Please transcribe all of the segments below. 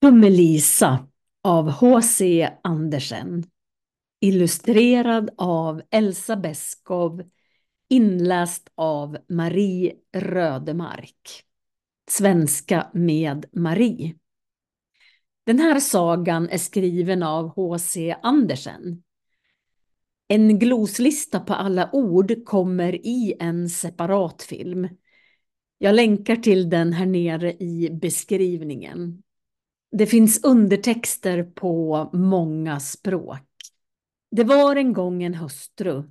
Tummelisa av H.C. Andersen. Illustrerad av Elsa Beskow. Inläst av Marie Rödemark. Svenska med Marie. Den här sagan är skriven av H.C. Andersen. En gloslista på alla ord kommer i en separat film. Jag länkar till den här nere i beskrivningen. Det finns undertexter på många språk. Det var en gång en hustru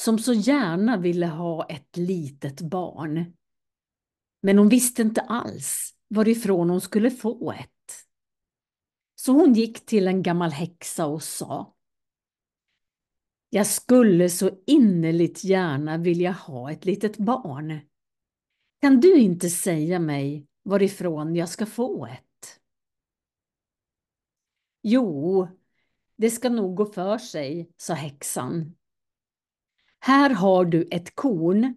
som så gärna ville ha ett litet barn. Men hon visste inte alls varifrån hon skulle få ett. Så hon gick till en gammal häxa och sa Jag skulle så innerligt gärna vilja ha ett litet barn. Kan du inte säga mig varifrån jag ska få ett? Jo, det ska nog gå för sig, sa häxan. Här har du ett korn.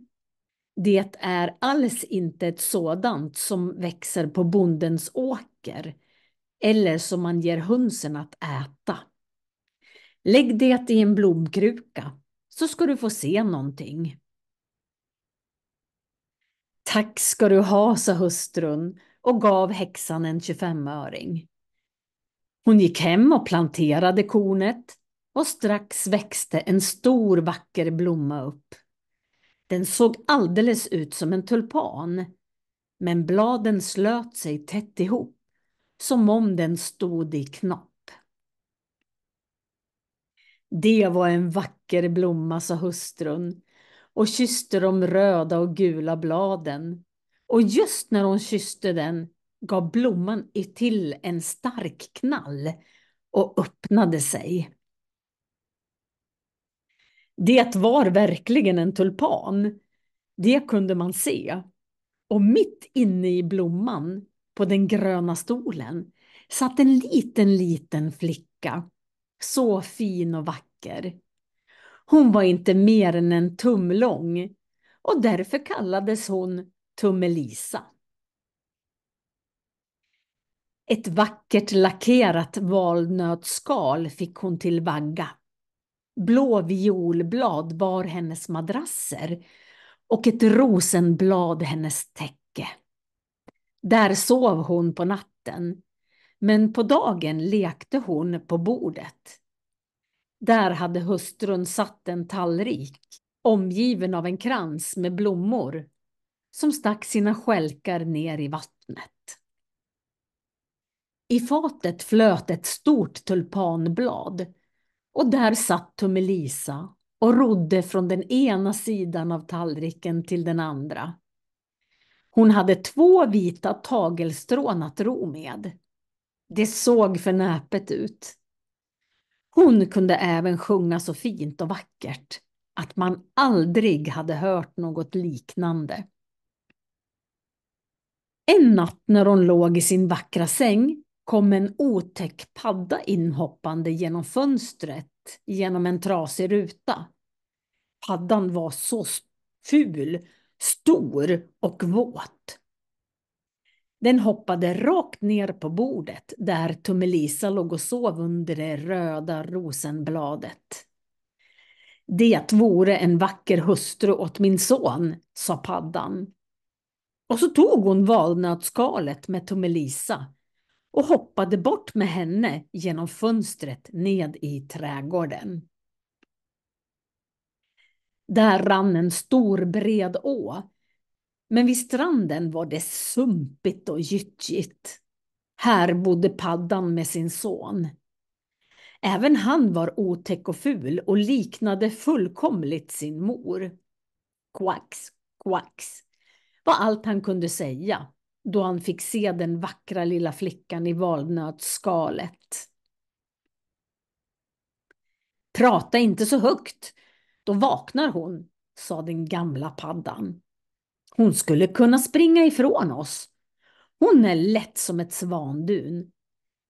Det är alls inte ett sådant som växer på bondens åker eller som man ger hönsen att äta. Lägg det i en blomkruka så ska du få se någonting. Tack ska du ha, sa hustrun och gav häxan en 25-öring. Hon gick hem och planterade kornet och strax växte en stor vacker blomma upp. Den såg alldeles ut som en tulpan, men bladen slöt sig tätt ihop, som om den stod i knopp. Det var en vacker blomma, sa hustrun och kysste de röda och gula bladen. Och just när hon kysste den gav blomman till en stark knall och öppnade sig. Det var verkligen en tulpan. Det kunde man se. Och mitt inne i blomman, på den gröna stolen, satt en liten, liten flicka. Så fin och vacker. Hon var inte mer än en tum lång och därför kallades hon Tummelisa. Ett vackert lackerat valnötsskal fick hon till vagga. Blå violblad bar hennes madrasser och ett rosenblad hennes täcke. Där sov hon på natten, men på dagen lekte hon på bordet. Där hade hustrun satt en tallrik, omgiven av en krans med blommor, som stack sina skälkar ner i vattnet. I fatet flöt ett stort tulpanblad och där satt Tummelisa och rodde från den ena sidan av tallriken till den andra. Hon hade två vita tagelstrån att ro med. Det såg för näpet ut. Hon kunde även sjunga så fint och vackert att man aldrig hade hört något liknande. En natt när hon låg i sin vackra säng kom en otäck padda inhoppande genom fönstret, genom en trasig ruta. Paddan var så ful, stor och våt. Den hoppade rakt ner på bordet där Tummelisa låg och sov under det röda rosenbladet. Det vore en vacker hustru åt min son, sa paddan. Och så tog hon valnötskalet med Tummelisa och hoppade bort med henne genom fönstret ned i trädgården. Där rann en stor bred å. Men vid stranden var det sumpigt och gyttjigt. Här bodde paddan med sin son. Även han var otäck och ful och liknade fullkomligt sin mor. Quacks, quacks var allt han kunde säga då han fick se den vackra lilla flickan i valnötsskalet. Prata inte så högt, då vaknar hon, sa den gamla paddan. Hon skulle kunna springa ifrån oss. Hon är lätt som ett svandun.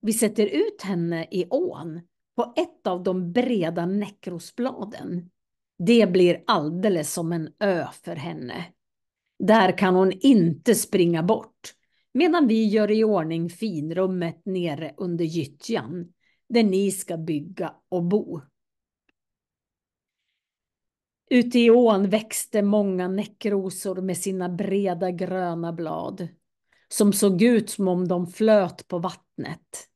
Vi sätter ut henne i ån på ett av de breda näckrosbladen. Det blir alldeles som en ö för henne. Där kan hon inte springa bort, medan vi gör i ordning finrummet nere under gyttjan, där ni ska bygga och bo. Ute i ån växte många näckrosor med sina breda gröna blad, som såg ut som om de flöt på vattnet.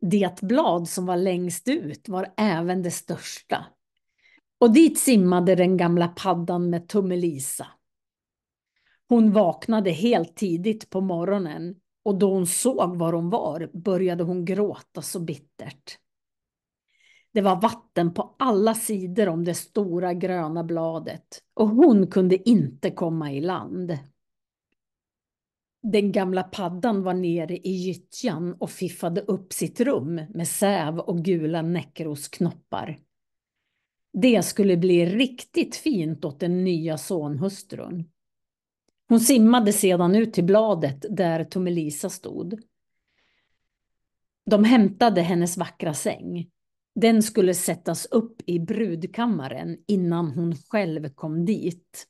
Det blad som var längst ut var även det största. Och dit simmade den gamla paddan med Tummelisa. Hon vaknade helt tidigt på morgonen och då hon såg var hon var började hon gråta så bittert. Det var vatten på alla sidor om det stora gröna bladet och hon kunde inte komma i land. Den gamla paddan var nere i gyttjan och fiffade upp sitt rum med säv och gula näckrosknoppar. Det skulle bli riktigt fint åt den nya sonhustrun. Hon simmade sedan ut till bladet där Tomelisa stod. De hämtade hennes vackra säng. Den skulle sättas upp i brudkammaren innan hon själv kom dit.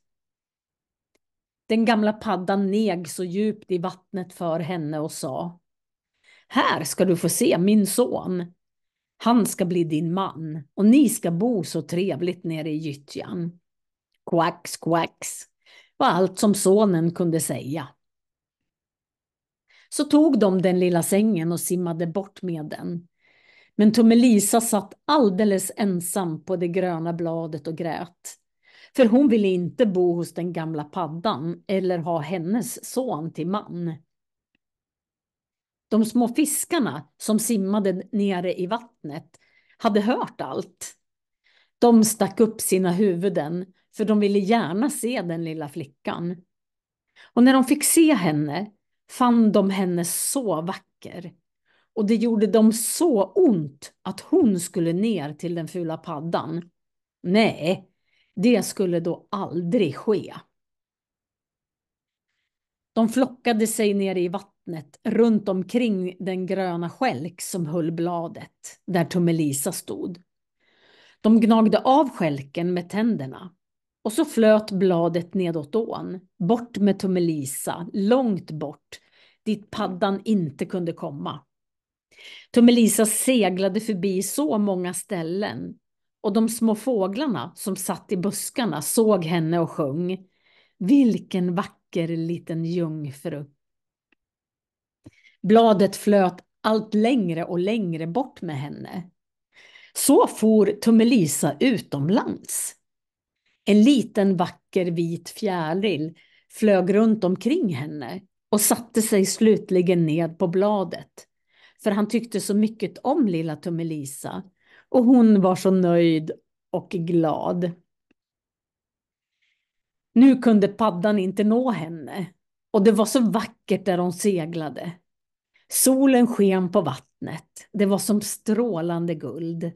Den gamla paddan neg så djupt i vattnet för henne och sa Här ska du få se min son. Han ska bli din man och ni ska bo så trevligt nere i gyttjan. Quacks, quacks var allt som sonen kunde säga. Så tog de den lilla sängen och simmade bort med den. Men Tummelisa satt alldeles ensam på det gröna bladet och grät. För hon ville inte bo hos den gamla paddan eller ha hennes son till man. De små fiskarna som simmade nere i vattnet hade hört allt. De stack upp sina huvuden för de ville gärna se den lilla flickan. Och när de fick se henne fann de henne så vacker. Och det gjorde dem så ont att hon skulle ner till den fula paddan. Nej, det skulle då aldrig ske. De flockade sig ner i vattnet runt omkring den gröna skälk som höll bladet där Tummelisa stod. De gnagde av skälken med tänderna och så flöt bladet nedåt ån, bort med Tummelisa, långt bort, dit paddan inte kunde komma. Tummelisa seglade förbi så många ställen och de små fåglarna som satt i buskarna såg henne och sjöng. Vilken vacker liten jungfru. Bladet flöt allt längre och längre bort med henne. Så for Tummelisa utomlands en liten vacker vit fjäril flög runt omkring henne och satte sig slutligen ned på bladet. För han tyckte så mycket om lilla Tummelisa och hon var så nöjd och glad. Nu kunde paddan inte nå henne och det var så vackert där hon seglade. Solen sken på vattnet. Det var som strålande guld.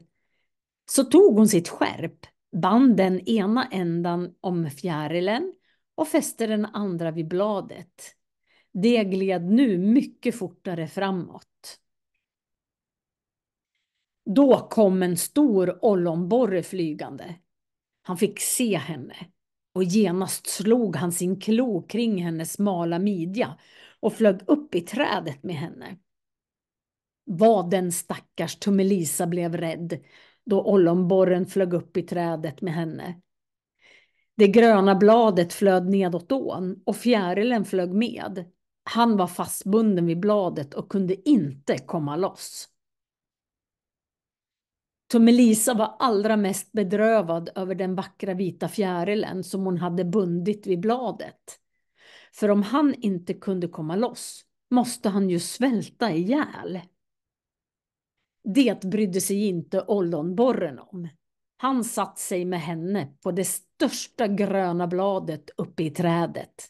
Så tog hon sitt skärp Band den ena ändan om fjärilen och fäste den andra vid bladet. Det gled nu mycket fortare framåt. Då kom en stor ollonborre flygande. Han fick se henne och genast slog han sin klo kring hennes smala midja och flög upp i trädet med henne. Vad den stackars Tummelisa blev rädd då ollonborren flög upp i trädet med henne. Det gröna bladet flöd nedåt ån och fjärilen flög med. Han var fastbunden vid bladet och kunde inte komma loss. Tummelisa var allra mest bedrövad över den vackra vita fjärilen som hon hade bundit vid bladet. För om han inte kunde komma loss måste han ju svälta ihjäl. Det brydde sig inte ollonborren om. Han satt sig med henne på det största gröna bladet uppe i trädet.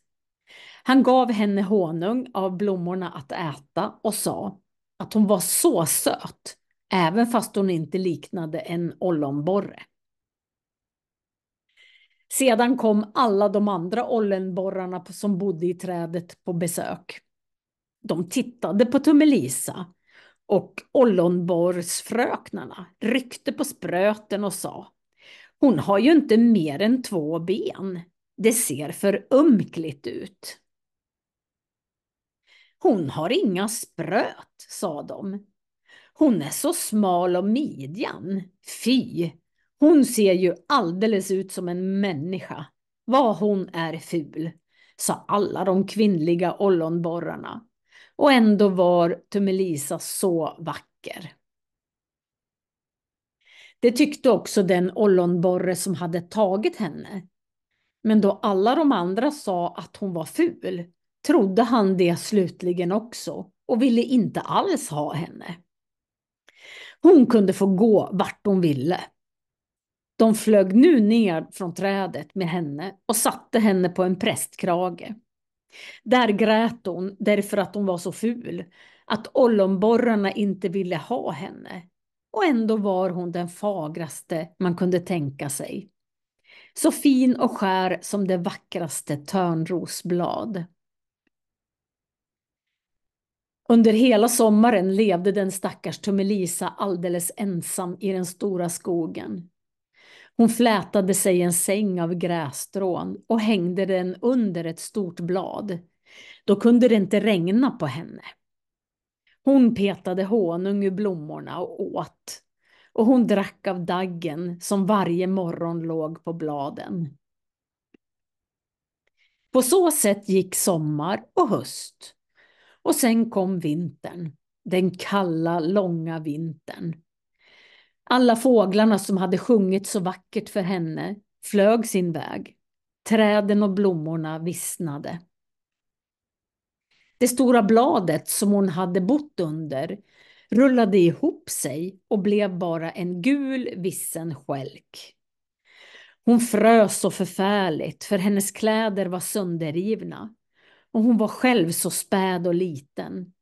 Han gav henne honung av blommorna att äta och sa att hon var så söt, även fast hon inte liknade en ollonborre. Sedan kom alla de andra ollonborrarna som bodde i trädet på besök. De tittade på Tummelisa och ollonborgsfröknarna ryckte på spröten och sa Hon har ju inte mer än två ben. Det ser för ömkligt ut. Hon har inga spröt, sa de. Hon är så smal om midjan. Fy! Hon ser ju alldeles ut som en människa. Vad hon är ful, sa alla de kvinnliga ollonborrarna. Och ändå var Tummelisa så vacker. Det tyckte också den ollonborre som hade tagit henne. Men då alla de andra sa att hon var ful trodde han det slutligen också och ville inte alls ha henne. Hon kunde få gå vart hon ville. De flög nu ner från trädet med henne och satte henne på en prästkrage. Där grät hon därför att hon var så ful, att ollonborrarna inte ville ha henne. Och ändå var hon den fagraste man kunde tänka sig. Så fin och skär som det vackraste törnrosblad. Under hela sommaren levde den stackars Tummelisa alldeles ensam i den stora skogen. Hon flätade sig en säng av grässtrån och hängde den under ett stort blad. Då kunde det inte regna på henne. Hon petade honung ur blommorna och åt. Och hon drack av daggen som varje morgon låg på bladen. På så sätt gick sommar och höst. Och sen kom vintern. Den kalla, långa vintern. Alla fåglarna som hade sjungit så vackert för henne flög sin väg. Träden och blommorna vissnade. Det stora bladet som hon hade bott under rullade ihop sig och blev bara en gul vissen skälk. Hon frös så förfärligt för hennes kläder var sönderrivna och hon var själv så späd och liten.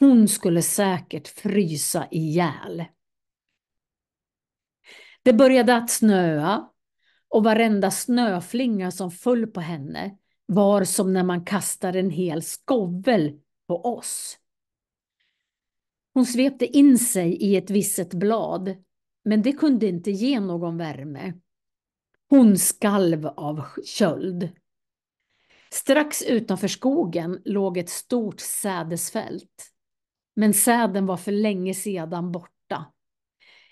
Hon skulle säkert frysa ihjäl. Det började att snöa och varenda snöflinga som föll på henne var som när man kastar en hel skovel på oss. Hon svepte in sig i ett visset blad, men det kunde inte ge någon värme. Hon skalv av köld. Strax utanför skogen låg ett stort sädesfält, men säden var för länge sedan borta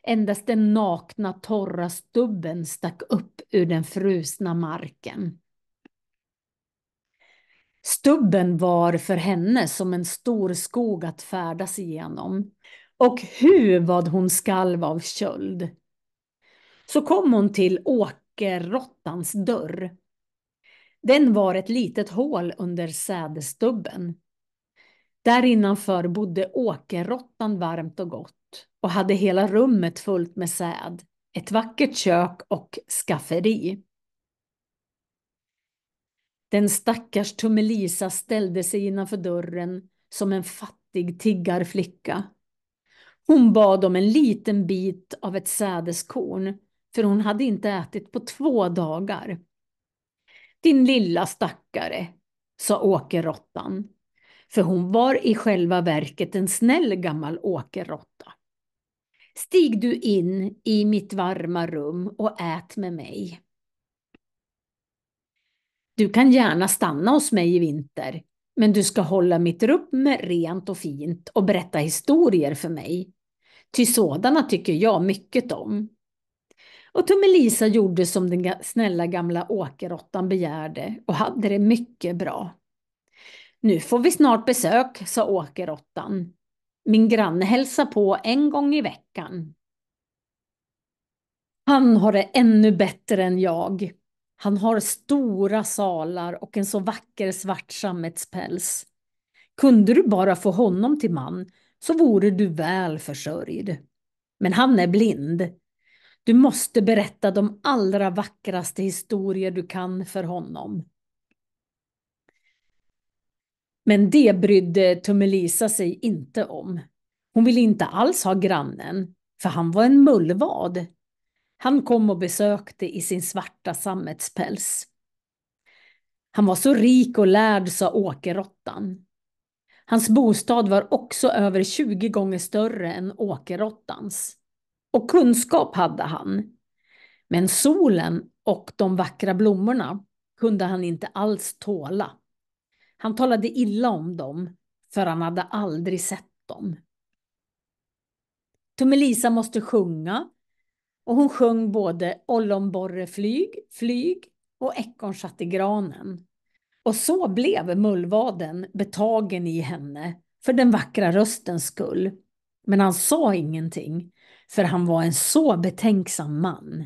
Endast den nakna torra stubben stack upp ur den frusna marken. Stubben var för henne som en stor skog att färdas igenom. Och hur vad hon skalv av köld. Så kom hon till åkerrottans dörr. Den var ett litet hål under sädesstubben. Där innanför bodde åkerrottan varmt och gott och hade hela rummet fullt med säd, ett vackert kök och skafferi. Den stackars Tummelisa ställde sig innanför dörren som en fattig tiggarflicka. Hon bad om en liten bit av ett sädeskorn, för hon hade inte ätit på två dagar. Din lilla stackare, sa åkerrottan, för hon var i själva verket en snäll gammal åkerrotta Stig du in i mitt varma rum och ät med mig. Du kan gärna stanna hos mig i vinter, men du ska hålla mitt rum rent och fint och berätta historier för mig. Ty sådana tycker jag mycket om. Och Tummelisa gjorde som den snälla gamla åkerottan begärde och hade det mycket bra. Nu får vi snart besök, sa åkerottan. Min granne hälsar på en gång i veckan. Han har det ännu bättre än jag. Han har stora salar och en så vacker svart sammetspäls. Kunde du bara få honom till man så vore du väl försörjd. Men han är blind. Du måste berätta de allra vackraste historier du kan för honom. Men det brydde Tummelisa sig inte om. Hon ville inte alls ha grannen, för han var en mullvad. Han kom och besökte i sin svarta sammetspäls. Han var så rik och lärd, sa åkerrottan. Hans bostad var också över 20 gånger större än åkerrottans. Och kunskap hade han. Men solen och de vackra blommorna kunde han inte alls tåla. Han talade illa om dem, för han hade aldrig sett dem. Tummelisa måste sjunga och hon sjöng både Ollonborreflyg, flyg och Ekorn satt i granen. Och så blev mullvaden betagen i henne för den vackra röstens skull. Men han sa ingenting, för han var en så betänksam man.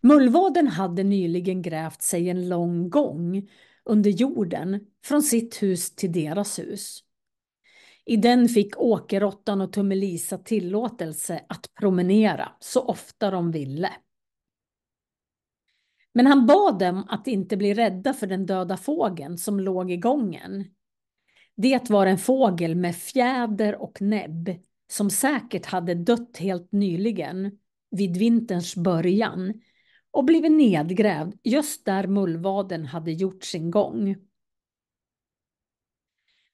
Mullvaden hade nyligen grävt sig en lång gång under jorden från sitt hus till deras hus. I den fick Åkerottan och Tummelisa tillåtelse att promenera så ofta de ville. Men han bad dem att inte bli rädda för den döda fågeln som låg i gången. Det var en fågel med fjäder och näbb som säkert hade dött helt nyligen vid vinterns början och blivit nedgrävd just där mullvaden hade gjort sin gång.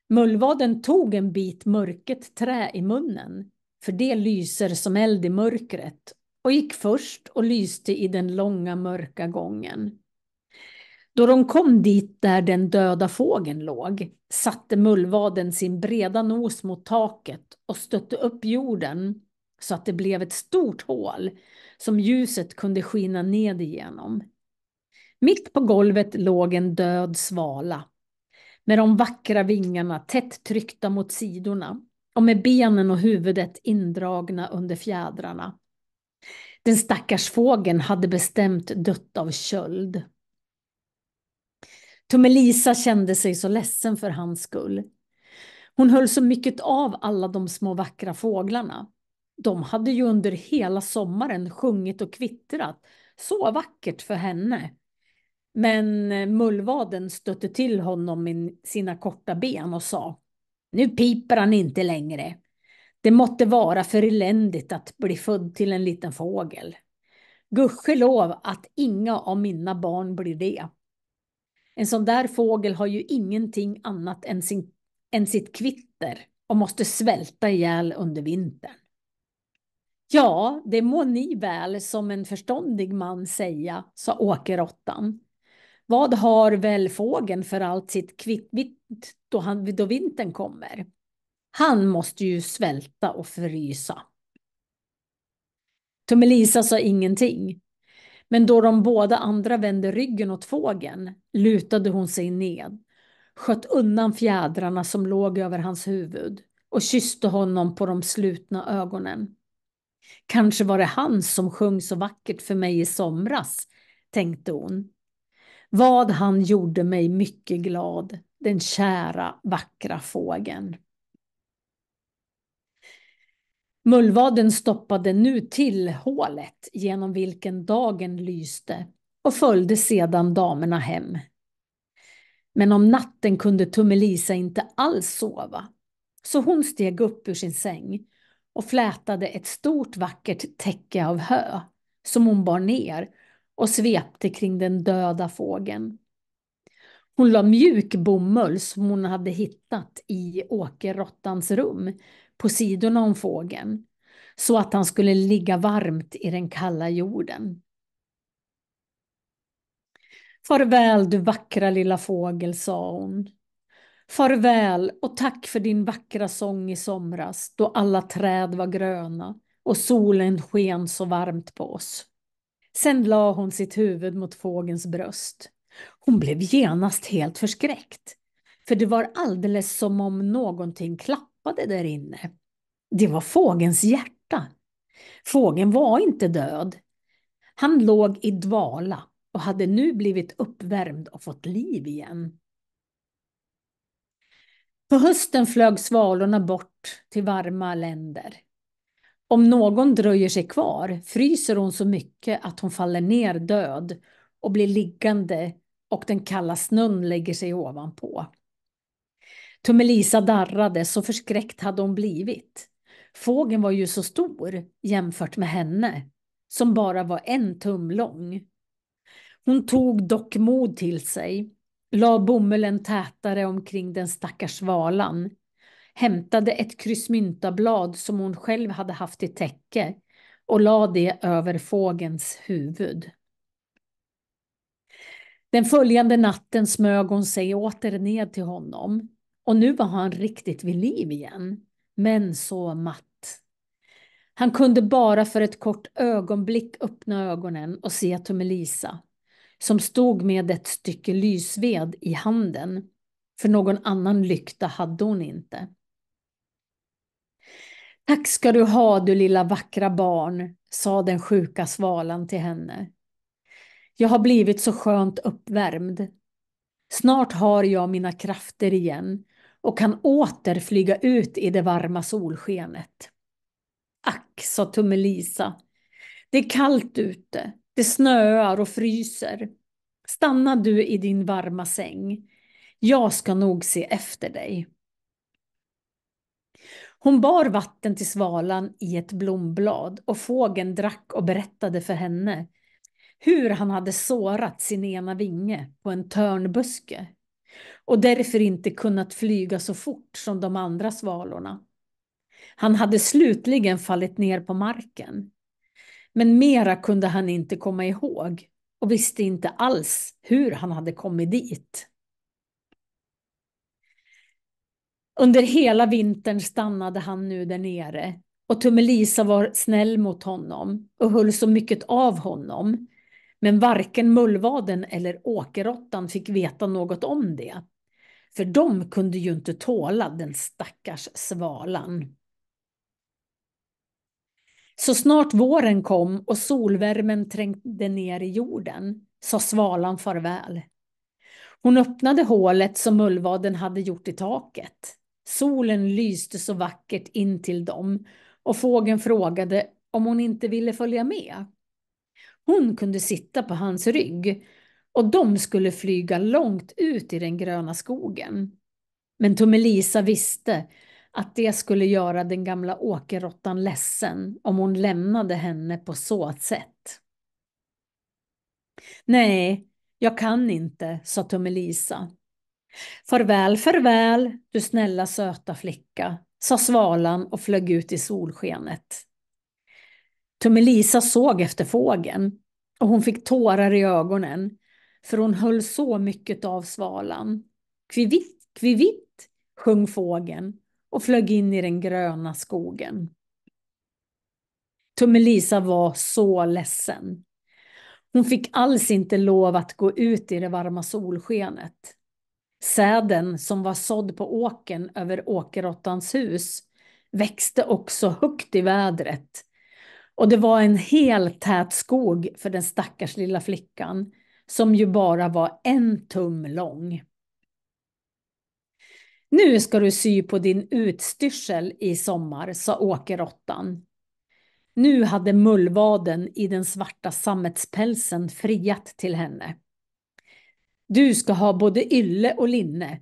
Mullvaden tog en bit mörket trä i munnen, för det lyser som eld i mörkret, och gick först och lyste i den långa mörka gången. Då de kom dit där den döda fågeln låg satte mullvaden sin breda nos mot taket och stötte upp jorden så att det blev ett stort hål som ljuset kunde skina ned igenom. Mitt på golvet låg en död svala med de vackra vingarna tätt tryckta mot sidorna och med benen och huvudet indragna under fjädrarna. Den stackars fågeln hade bestämt dött av köld. Tummelisa kände sig så ledsen för hans skull. Hon höll så mycket av alla de små vackra fåglarna de hade ju under hela sommaren sjungit och kvittrat. Så vackert för henne. Men eh, mullvaden stötte till honom med sina korta ben och sa Nu piper han inte längre. Det måtte vara för eländigt att bli född till en liten fågel. Gudskelov att inga av mina barn blir det. En sån där fågel har ju ingenting annat än, sin, än sitt kvitter och måste svälta ihjäl under vintern. Ja, det må ni väl som en förståndig man säga, sa åkerråttan. Vad har väl fågeln för allt sitt kvitt då, då vintern kommer? Han måste ju svälta och frysa. Tummelisa sa ingenting. Men då de båda andra vände ryggen åt fågeln lutade hon sig ned, sköt undan fjädrarna som låg över hans huvud och kysste honom på de slutna ögonen. Kanske var det han som sjöng så vackert för mig i somras, tänkte hon. Vad han gjorde mig mycket glad, den kära vackra fågeln. Mullvaden stoppade nu till hålet genom vilken dagen lyste och följde sedan damerna hem. Men om natten kunde Tummelisa inte alls sova, så hon steg upp ur sin säng och flätade ett stort vackert täcke av hö som hon bar ner och svepte kring den döda fågeln. Hon la mjuk bomull som hon hade hittat i åkerrottans rum på sidorna om fågeln så att han skulle ligga varmt i den kalla jorden. Farväl du vackra lilla fågel, sa hon Farväl och tack för din vackra sång i somras då alla träd var gröna och solen sken så varmt på oss. Sen la hon sitt huvud mot fågens bröst. Hon blev genast helt förskräckt, för det var alldeles som om någonting klappade där inne. Det var fågens hjärta. Fågeln var inte död. Han låg i dvala och hade nu blivit uppvärmd och fått liv igen. På hösten flög svalorna bort till varma länder. Om någon dröjer sig kvar fryser hon så mycket att hon faller ner död och blir liggande och den kalla snön lägger sig ovanpå. Tummelisa darrade, så förskräckt hade hon blivit. Fågeln var ju så stor jämfört med henne, som bara var en tum lång. Hon tog dock mod till sig la bomullen tätare omkring den stackars valan, hämtade ett kryssmyntablad som hon själv hade haft i täcke och la det över fågens huvud. Den följande natten smög hon sig åter ned till honom och nu var han riktigt vid liv igen, men så matt. Han kunde bara för ett kort ögonblick öppna ögonen och se Tummelisa som stod med ett stycke lysved i handen, för någon annan lykta hade hon inte. Tack ska du ha, du lilla vackra barn, sa den sjuka svalan till henne. Jag har blivit så skönt uppvärmd. Snart har jag mina krafter igen och kan åter flyga ut i det varma solskenet. Ack, sa Tummelisa, det är kallt ute det snöar och fryser. Stanna du i din varma säng. Jag ska nog se efter dig. Hon bar vatten till svalan i ett blomblad och fågeln drack och berättade för henne hur han hade sårat sin ena vinge på en törnbuske och därför inte kunnat flyga så fort som de andra svalorna. Han hade slutligen fallit ner på marken men mera kunde han inte komma ihåg och visste inte alls hur han hade kommit dit. Under hela vintern stannade han nu där nere och Tummelisa var snäll mot honom och höll så mycket av honom. Men varken mullvaden eller åkerrottan fick veta något om det. För de kunde ju inte tåla den stackars svalan. Så snart våren kom och solvärmen trängde ner i jorden sa svalan farväl. Hon öppnade hålet som mullvaden hade gjort i taket. Solen lyste så vackert in till dem och fågeln frågade om hon inte ville följa med. Hon kunde sitta på hans rygg och de skulle flyga långt ut i den gröna skogen. Men Tummelisa visste att det skulle göra den gamla åkerrottan ledsen om hon lämnade henne på så sätt. Nej, jag kan inte, sa Tummelisa. Farväl, farväl, du snälla söta flicka, sa svalan och flög ut i solskenet. Tummelisa såg efter fågeln och hon fick tårar i ögonen för hon höll så mycket av svalan. Kvivitt, kvivitt, sjöng fågeln och flög in i den gröna skogen. Tummelisa var så ledsen. Hon fick alls inte lov att gå ut i det varma solskenet. Säden som var sådd på åken över åkerrottans hus växte också högt i vädret. Och det var en hel tät skog för den stackars lilla flickan som ju bara var en tum lång. Nu ska du sy på din utstyrsel i sommar, sa åkerråttan. Nu hade mullvaden i den svarta sammetspälsen friat till henne. Du ska ha både ylle och linne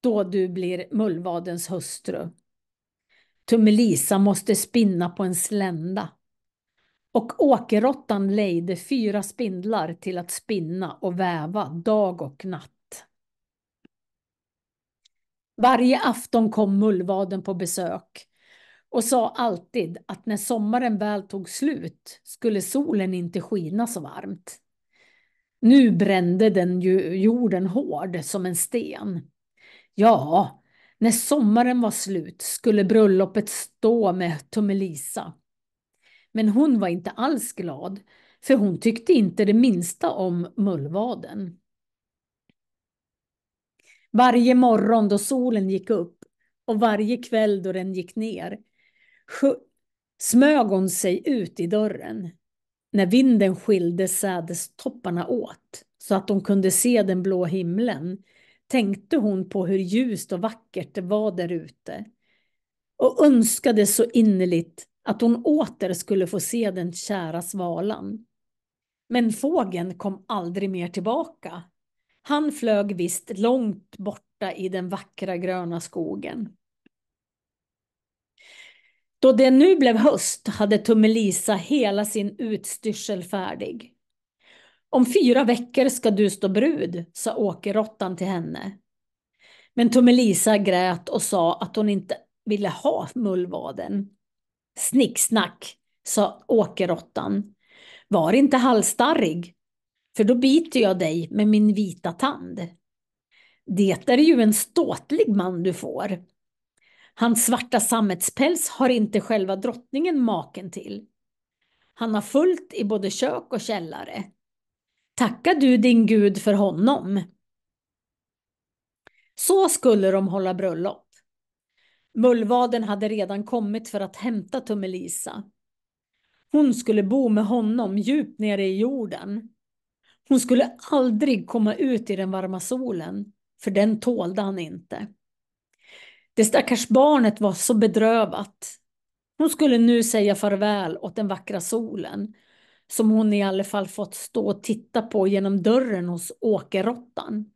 då du blir mullvadens hustru. Tummelisa måste spinna på en slända. Och åkerråttan lejde fyra spindlar till att spinna och väva dag och natt. Varje afton kom mullvaden på besök och sa alltid att när sommaren väl tog slut skulle solen inte skina så varmt. Nu brände den ju jorden hård som en sten. Ja, när sommaren var slut skulle bröllopet stå med Tummelisa. Men hon var inte alls glad, för hon tyckte inte det minsta om mullvaden. Varje morgon då solen gick upp och varje kväll då den gick ner smög hon sig ut i dörren när vinden skilde sädestopparna åt så att hon kunde se den blå himlen tänkte hon på hur ljust och vackert det var därute och önskade så innerligt att hon åter skulle få se den kära svalan. Men fågeln kom aldrig mer tillbaka han flög visst långt borta i den vackra gröna skogen. Då det nu blev höst hade Tummelisa hela sin utstyrsel färdig. Om fyra veckor ska du stå brud, sa åkerrottan till henne. Men Tummelisa grät och sa att hon inte ville ha mullvaden. Snicksnack, sa åkerrottan. Var inte halsstarrig, för då biter jag dig med min vita tand. Det är ju en ståtlig man du får. Hans svarta sammetspäls har inte själva drottningen maken till. Han har fullt i både kök och källare. Tacka du din gud för honom. Så skulle de hålla bröllop. Mullvaden hade redan kommit för att hämta Tummelisa. Hon skulle bo med honom djupt nere i jorden. Hon skulle aldrig komma ut i den varma solen, för den tålde han inte. Det stackars barnet var så bedrövat. Hon skulle nu säga farväl åt den vackra solen, som hon i alla fall fått stå och titta på genom dörren hos åkerrottan.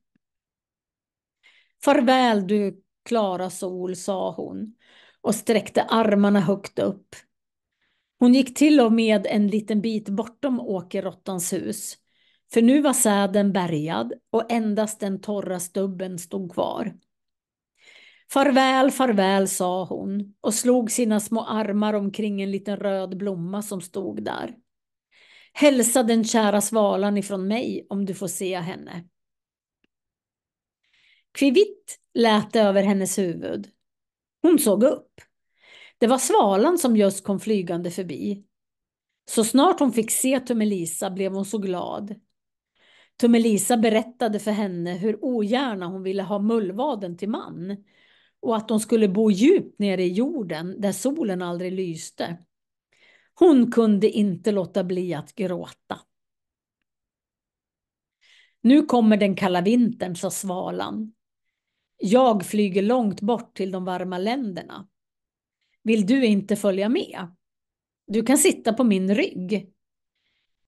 Farväl du klara sol, sa hon och sträckte armarna högt upp. Hon gick till och med en liten bit bortom åkerrottans hus för nu var säden bärgad och endast den torra stubben stod kvar. Farväl, farväl, sa hon och slog sina små armar omkring en liten röd blomma som stod där. Hälsa den kära svalan ifrån mig om du får se henne. Kvivitt lät det över hennes huvud. Hon såg upp. Det var svalan som just kom flygande förbi. Så snart hon fick se Tummelisa blev hon så glad. Tummelisa berättade för henne hur ogärna hon ville ha mullvaden till man och att de skulle bo djupt nere i jorden där solen aldrig lyste. Hon kunde inte låta bli att gråta. Nu kommer den kalla vintern, sa svalan. Jag flyger långt bort till de varma länderna. Vill du inte följa med? Du kan sitta på min rygg.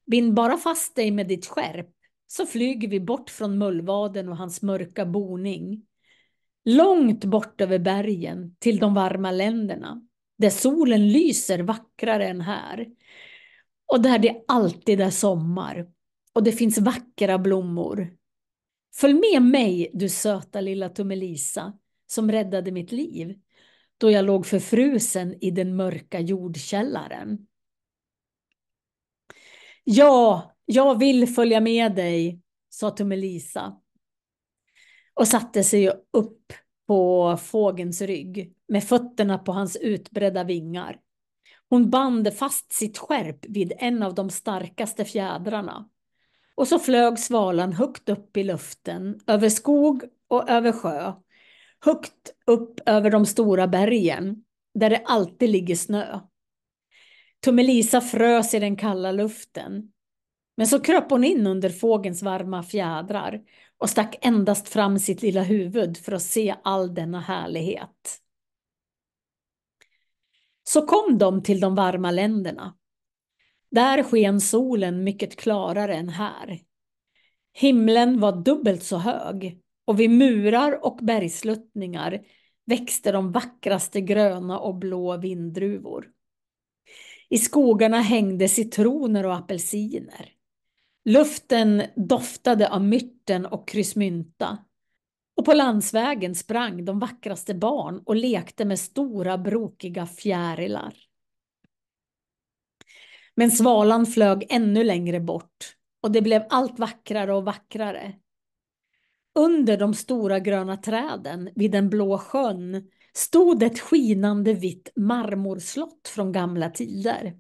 Bind bara fast dig med ditt skärp så flyger vi bort från mullvaden och hans mörka boning. Långt bort över bergen till de varma länderna där solen lyser vackrare än här. Och där det alltid är sommar och det finns vackra blommor. Följ med mig du söta lilla Tummelisa som räddade mitt liv då jag låg förfrusen i den mörka jordkällaren. Ja, jag vill följa med dig, sa Tummelisa och satte sig upp på fågens rygg med fötterna på hans utbredda vingar. Hon band fast sitt skärp vid en av de starkaste fjädrarna. Och så flög svalan högt upp i luften, över skog och över sjö. Högt upp över de stora bergen, där det alltid ligger snö. Tummelisa frös i den kalla luften men så kröp hon in under fågens varma fjädrar och stack endast fram sitt lilla huvud för att se all denna härlighet. Så kom de till de varma länderna. Där sken solen mycket klarare än här. Himlen var dubbelt så hög och vid murar och bergsluttningar växte de vackraste gröna och blå vindruvor. I skogarna hängde citroner och apelsiner. Luften doftade av myrten och kryssmynta. Och på landsvägen sprang de vackraste barn och lekte med stora brokiga fjärilar. Men svalan flög ännu längre bort och det blev allt vackrare och vackrare. Under de stora gröna träden vid den blå sjön stod ett skinande vitt marmorslott från gamla tider.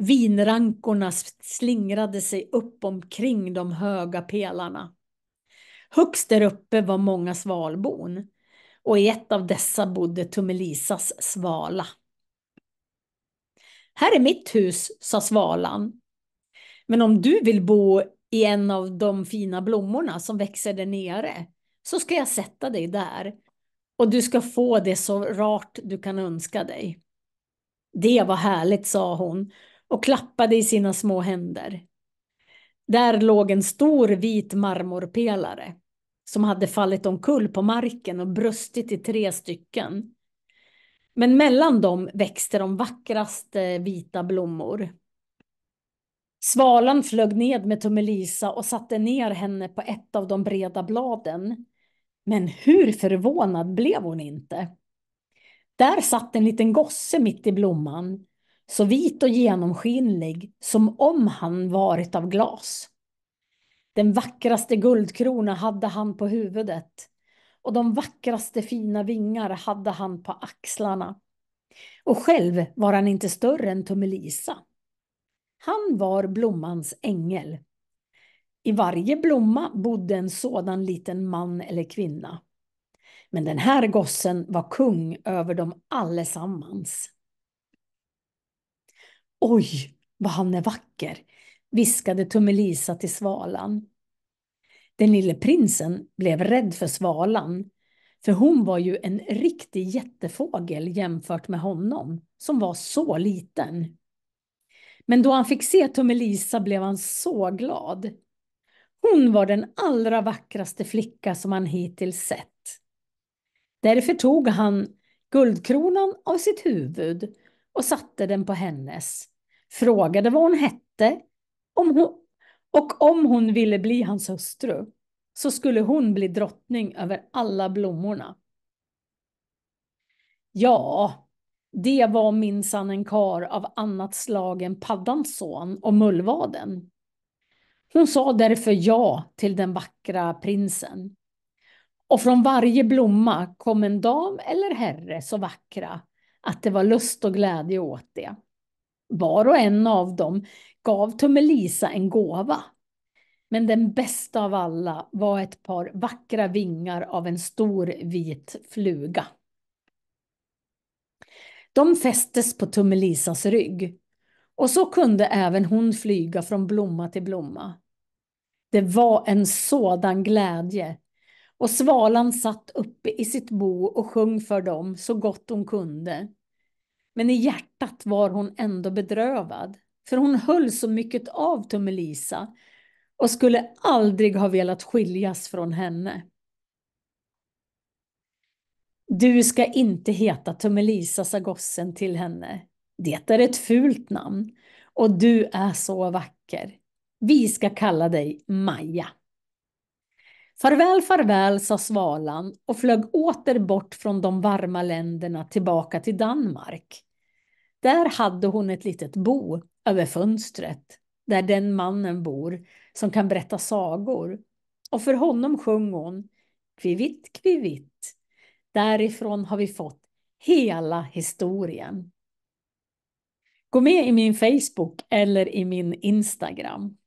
Vinrankorna slingrade sig upp omkring de höga pelarna. Högst där uppe var många svalbon och i ett av dessa bodde Tummelisas svala. Här är mitt hus, sa svalan. Men om du vill bo i en av de fina blommorna som växer där nere så ska jag sätta dig där och du ska få det så rart du kan önska dig. Det var härligt, sa hon och klappade i sina små händer. Där låg en stor vit marmorpelare som hade fallit omkull på marken och brustit i tre stycken. Men mellan dem växte de vackraste vita blommor. Svalan flög ned med Tummelisa och satte ner henne på ett av de breda bladen. Men hur förvånad blev hon inte? Där satt en liten gosse mitt i blomman så vit och genomskinlig som om han varit av glas. Den vackraste guldkrona hade han på huvudet och de vackraste fina vingar hade han på axlarna. Och själv var han inte större än Tummelisa. Han var blommans ängel. I varje blomma bodde en sådan liten man eller kvinna. Men den här gossen var kung över dem allesammans. Oj, vad han är vacker, viskade Tummelisa till svalan. Den lille prinsen blev rädd för svalan, för hon var ju en riktig jättefågel jämfört med honom, som var så liten. Men då han fick se Tummelisa blev han så glad. Hon var den allra vackraste flicka som han hittills sett. Därför tog han guldkronan av sitt huvud och satte den på hennes, frågade vad hon hette om hon, och om hon ville bli hans hustru så skulle hon bli drottning över alla blommorna. Ja, det var minsann en kar av annat slag än paddans son och mullvaden. Hon sa därför ja till den vackra prinsen. Och från varje blomma kom en dam eller herre så vackra att det var lust och glädje åt det. Var och en av dem gav Tummelisa en gåva. Men den bästa av alla var ett par vackra vingar av en stor vit fluga. De fästes på Tummelisas rygg och så kunde även hon flyga från blomma till blomma. Det var en sådan glädje och svalan satt uppe i sitt bo och sjöng för dem så gott hon kunde. Men i hjärtat var hon ändå bedrövad, för hon höll så mycket av Tummelisa och skulle aldrig ha velat skiljas från henne. Du ska inte heta Tummelisa, sa gossen till henne. Det är ett fult namn och du är så vacker. Vi ska kalla dig Maja. Farväl, farväl, sa svalan och flög åter bort från de varma länderna tillbaka till Danmark. Där hade hon ett litet bo över fönstret, där den mannen bor som kan berätta sagor. Och för honom sjöng hon Kvivitt, kvivitt. Därifrån har vi fått hela historien. Gå med i min Facebook eller i min Instagram.